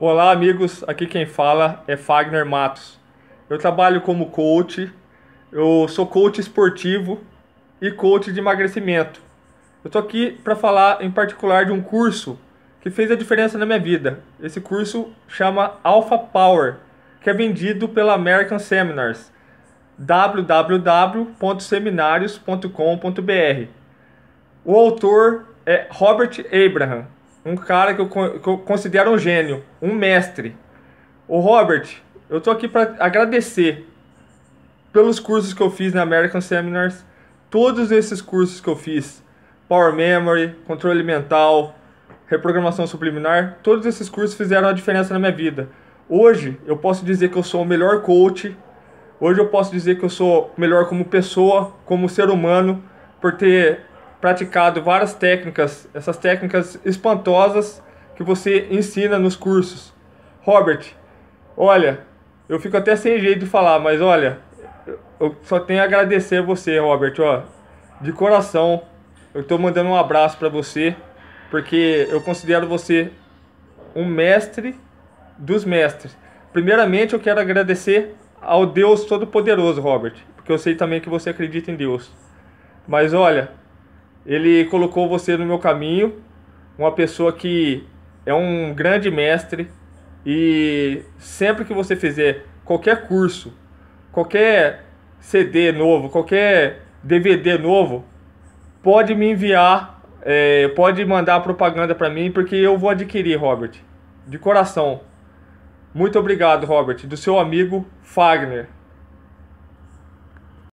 Olá, amigos. Aqui quem fala é Fagner Matos. Eu trabalho como coach. Eu sou coach esportivo e coach de emagrecimento. Eu tô aqui para falar em particular de um curso que fez a diferença na minha vida. Esse curso chama Alpha Power, que é vendido pela American Seminars www.seminarios.com.br. O autor é Robert Abraham um cara que eu, que eu considero um gênio, um mestre. O Robert, eu tô aqui para agradecer pelos cursos que eu fiz na American Seminars, todos esses cursos que eu fiz, Power Memory, controle mental, reprogramação subliminar, todos esses cursos fizeram a diferença na minha vida. Hoje eu posso dizer que eu sou o melhor coach, hoje eu posso dizer que eu sou melhor como pessoa, como ser humano, por ter praticado várias técnicas, essas técnicas espantosas que você ensina nos cursos. Robert, olha, eu fico até sem jeito de falar, mas olha, eu só tenho a agradecer a você, Robert, ó, de coração. Eu estou mandando um abraço para você, porque eu considero você um mestre dos mestres. Primeiramente, eu quero agradecer ao Deus Todo-Poderoso, Robert, porque eu sei também que você acredita em Deus. Mas olha, ele colocou você no meu caminho, uma pessoa que é um grande mestre e sempre que você fizer qualquer curso, qualquer CD novo, qualquer DVD novo, pode me enviar, é, pode mandar propaganda para mim porque eu vou adquirir, Robert, de coração. Muito obrigado, Robert, do seu amigo Fagner.